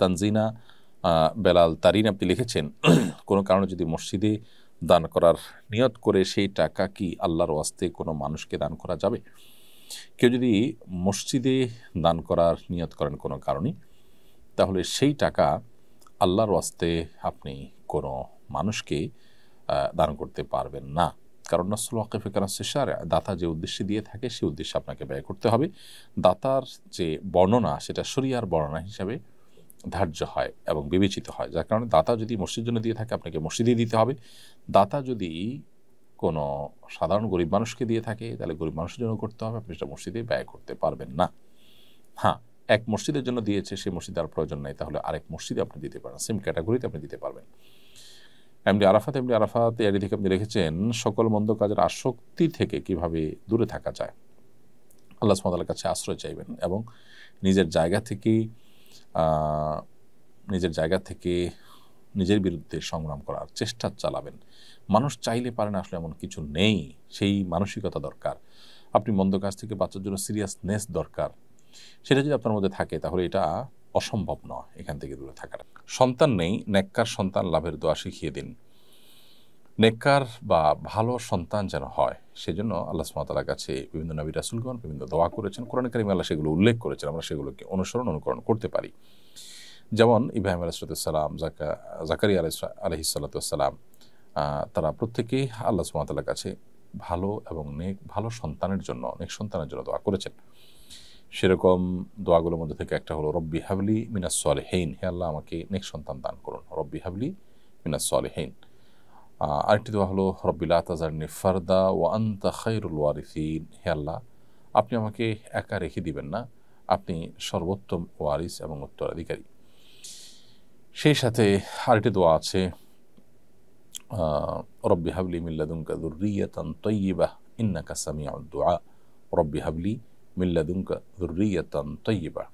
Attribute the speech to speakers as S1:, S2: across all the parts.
S1: তানজিনা বেলাল তারিন আপনি লিখেছেন কোনো কারণে যদি মসজিদে দান করার নিয়ত করে সেই টাকা কি আল্লাহর ওয়াস্তে কোনো মানুষকে দান করা যাবে কেউ যদি মসজিদে দান করার নিয়ত করেন কোনো কারণে তাহলে সেই টাকা আল্লাহর ওয়াস্তে আপনি কোনো মানুষকে দান করতে পারবেন না কারণ নসল ওয়াকিফে শেষার দাতা যে উদ্দেশ্যে দিয়ে থাকে সেই উদ্দেশ্যে আপনাকে ব্যয় করতে হবে দাতার যে বর্ণনা সেটা সরিয়ার বর্ণনা হিসাবে ধার্য হয় এবং বিবেচিত হয় যার কারণে দাতা যদি মসজিদ জন্য দিয়ে থাকে আপনাকে মসজিদই দিতে হবে দাতা যদি কোনো সাধারণ গরিব মানুষকে দিয়ে থাকে তাহলে গরিব মানুষের জন্য করতে হবে আপনি সেটা মসজিদে ব্যয় করতে পারবেন না হ্যাঁ এক মসজিদের জন্য দিয়েছে সেই মসজিদ আর প্রয়োজন নেই তাহলে আরেক মসজিদে আপনি দিতে পারেন সেম ক্যাটাগরিতে আপনি দিতে পারবেন এমডি আরাফাত এমডি আরাফাত এর থেকে আপনি রেখেছেন সকল মন্দ কাজের আসক্তি থেকে কিভাবে দূরে থাকা যায় আল্লাহ সুমতালার কাছে আশ্রয় চাইবেন এবং নিজের জায়গা থেকে নিজের জায়গা থেকে নিজের বিরুদ্ধে সংগ্রাম করার চেষ্টা চালাবেন মানুষ চাইলে পারেন আসলে এমন কিছু নেই সেই মানসিকতা দরকার আপনি মন্দ কাজ থেকে বাচ্চার জন্য সিরিয়াসনেস দরকার সেটা যদি আপনার মধ্যে থাকে তাহলে এটা অসম্ভব নয় এখান থেকে দূরে থাকার সন্তান নেই ন্যাক্কার সন্তান লাভের দোয়া শিখিয়ে দিন নেককার বা ভালো সন্তান যেন হয় সেজন্য আল্লাহ সুমতালার কাছে বিভিন্ন নবী রাসুলগণ বিভিন্ন দোয়া করেছেন কোরআন করিম আল্লাহ সেগুলো উল্লেখ করেছেন আমরা সেগুলোকে অনুসরণ অনুকরণ করতে পারি যেমন ইব্রাহিম সালাম জাকা জাকারি আলহি সাল্লাতাম তারা প্রত্যেকেই আল্লাহ সুমতালার কাছে ভালো এবং নেক ভালো সন্তানের জন্য নেক সন্তানের জন্য দোয়া করেছেন সেরকম দোয়াগুলোর মধ্যে থেকে একটা হলো রব্বি হাবলি মিনাস হেইন হে আল্লাহ আমাকে নেক সন্তান দান করুন রব্বি হাবলি মিনাস হেইন আরেকটি দোয়া হলো রব্বিলা আতাজারনি ফারদা ও আন্তা খৈরুল ওয়ারিসিন হে আল্লাহ আপনি আমাকে একা রেখে দিবেন না আপনি সর্বোত্তম ওয়ারিস এবং উত্তরাধিকারী সেই সাথে আরেকটি দোয়া আছে রব্বি হাবলি মিল্লাদুঙ্কা দুর্রিয়াতান তৈবাহ ইন্না কাসামি দোয়া রব্বি হাবলি মিল্লাদুঙ্কা দুর্রিয়াতান তৈবাহ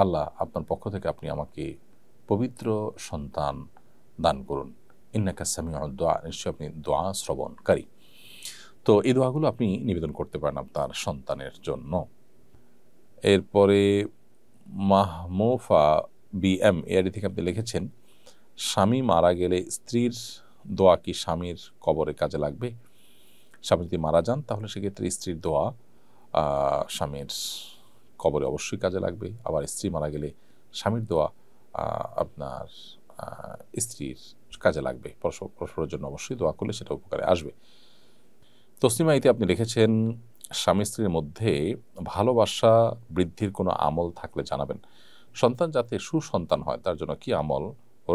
S1: আল্লাহ আপনার পক্ষ থেকে আপনি আমাকে পবিত্র সন্তান দান করুন ইন্নাকা সামি দোয়া নিশ্চয় আপনি দোয়া শ্রবণকারী তো এই দোয়াগুলো আপনি নিবেদন করতে পারেন আপনার সন্তানের জন্য এরপরে মাহমুফা এম এআরডি থেকে আপনি লিখেছেন স্বামী মারা গেলে স্ত্রীর দোয়া কি স্বামীর কবরে কাজে লাগবে স্বামী যদি মারা যান তাহলে সেক্ষেত্রে স্ত্রীর দোয়া স্বামীর কবরে অবশ্যই কাজে লাগবে আবার স্ত্রী মারা গেলে স্বামীর দোয়া আপনার স্ত্রীর কাজে লাগবে পরস্পরের জন্য অবশ্যই দোয়া করলে সেটা উপকারে আসবে তসলিমা ইতি আপনি লিখেছেন স্বামী স্ত্রীর মধ্যে ভালোবাসা বৃদ্ধির কোনো আমল থাকলে জানাবেন সন্তান যাতে সুসন্তান হয় তার জন্য কি আমল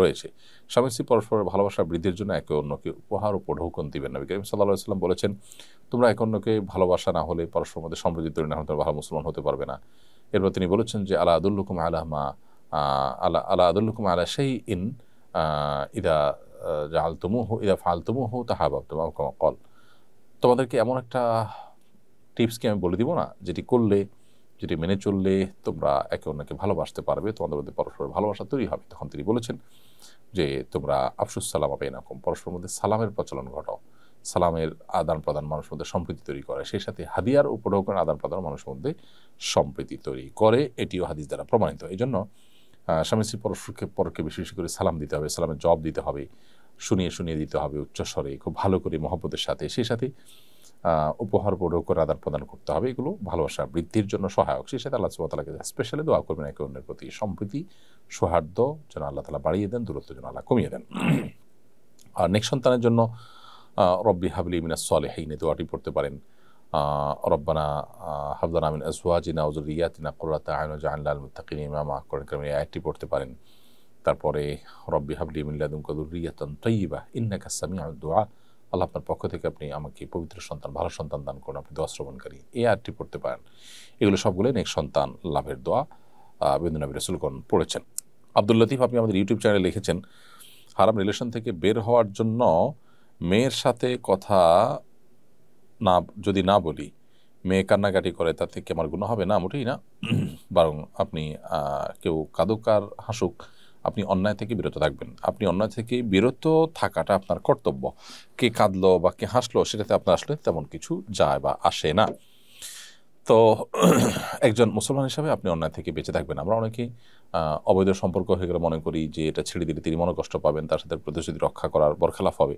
S1: রয়েছে স্বামী স্ত্রী পরস্পরের ভালোবাসা বৃদ্ধির জন্য একে অন্যকে উপহার ও প্রঢৌকন দিবেন নবী করিম সাল্লাহ সাল্লাম বলেছেন তোমরা এক অন্যকে ভালোবাসা না হলে পরস্পর মধ্যে সমৃদ্ধি তৈরি না হলে তোমরা ভালো মুসলমান হতে পারবে না এরপর তিনি বলেছেন যে আলা আদুল্লুকুম আলাহমা আলা আলা আদুল্লুকুম আলা সেই ইন ইদা জালতুমুহ ইদা ফালতুমুহ তাহা বাবতুম কল তোমাদেরকে এমন একটা টিপসকে আমি বলে দিব না যেটি করলে যেটি মেনে চললে তোমরা একে অন্যকে ভালোবাসতে পারবে তোমাদের মধ্যে পরস্পরের ভালোবাসা তৈরি হবে তখন তিনি বলেছেন যে তোমরা আফসুস সালাম হবে এরকম পরস্পরের মধ্যে সালামের প্রচলন ঘটাও সালামের আদান প্রদান মানুষের মধ্যে সম্প্রীতি তৈরি করে সেই সাথে হাদিয়ার উপঢৌকন আদান প্রদান মানুষের মধ্যে সম্প্রীতি তৈরি করে এটিও হাদিস দ্বারা প্রমাণিত এই জন্য স্বামী স্ত্রী পরস্পরকে পরকে বেশি বেশি করে সালাম দিতে হবে সালামের জবাব দিতে হবে শুনিয়ে শুনিয়ে দিতে হবে উচ্চস্বরে খুব ভালো করে মহব্বতের সাথে সেই সাথে উপহার করে আদান প্রদান করতে হবে এগুলো ভালোবাসা বৃদ্ধির জন্য সহায়ক সেই সাথে আল্লাহ সুবাহকে স্পেশালি দোয়া করবেন একে অন্যের প্রতি সম্প্রীতি সৌহার্দ্য যেন আল্লাহ তালা বাড়িয়ে দেন দূরত্ব যেন আল্লাহ কমিয়ে দেন আর নেক্সট সন্তানের জন্য রব্বি হাবলি মিনাস সলেহাইনে দোয়াটি পড়তে পারেন রব্বানা হাবদানা আমিন আজওয়াজিনা উজুরিয়াতিনা কুরাতা আয়ন জাহান্লাল মুতাকিন ইমাম আকরণ এই আয়াতটি পড়তে পারেন তারপরে রব্বি হাবলি মিন মিল্লাদুম কদুরিয়াতন তৈবা ইন্নাকা সামি দোয়া আল্লাহ আপনার পক্ষ থেকে আপনি আমাকে পবিত্র সন্তান ভালো সন্তান দান করুন আপনি দোয়া শ্রবণকারী এই আয়াতটি পড়তে পারেন এগুলো সবগুলোই নেক সন্তান লাভের দোয়া বিন্দু নবী রসুলগণ পড়েছেন আব্দুল লতিফ আপনি আমাদের ইউটিউব চ্যানেলে লিখেছেন হারাম রিলেশন থেকে বের হওয়ার জন্য মেয়ের সাথে কথা না যদি না বলি মেয়ে কান্নাকাটি করে তার থেকে আমার গুণ হবে না মোটেই না বরং আপনি কেউ কাদুকার আর হাসুক আপনি অন্যায় থেকে বিরত থাকবেন আপনি অন্যায় থেকে বিরত থাকাটা আপনার কর্তব্য কে কাঁদলো বা কে হাসলো সেটাতে আপনার আসলে তেমন কিছু যায় বা আসে না তো একজন মুসলমান হিসাবে আপনি অন্যায় থেকে বেঁচে থাকবেন আমরা অনেকেই অবৈধ সম্পর্ক হয়ে গেলে মনে করি যে এটা ছেড়ে দিলে তিনি মনে কষ্ট পাবেন তার সাথে প্রতিশ্রুতি রক্ষা করার বরখেলাফ হবে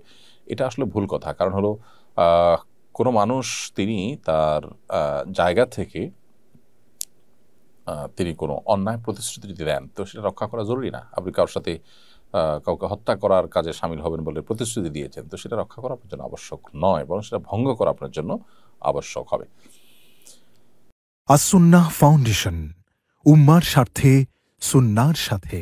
S1: এটা আসলে ভুল কথা কারণ হলো কোনো মানুষ তিনি তার জায়গা থেকে তিনি কোনো অন্যায় প্রতিশ্রুতি যদি দেন তো সেটা রক্ষা করা জরুরি না আপনি কারোর সাথে কাউকে হত্যা করার কাজে সামিল হবেন বলে প্রতিশ্রুতি দিয়েছেন তো সেটা রক্ষা করা আপনার জন্য আবশ্যক নয় বরং সেটা ভঙ্গ করা আপনার জন্য আবশ্যক হবে আসুন্না ফাউন্ডেশন উম্মার স্বার্থে সুন্নার সাথে